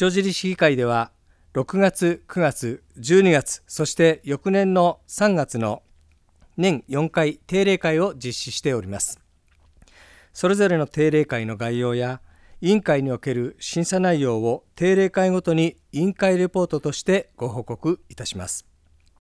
塩尻市議会では6月9月12月そして翌年の3月の年4回定例会を実施しておりますそれぞれの定例会の概要や委員会における審査内容を定例会ごとに委員会レポートとしてご報告いたします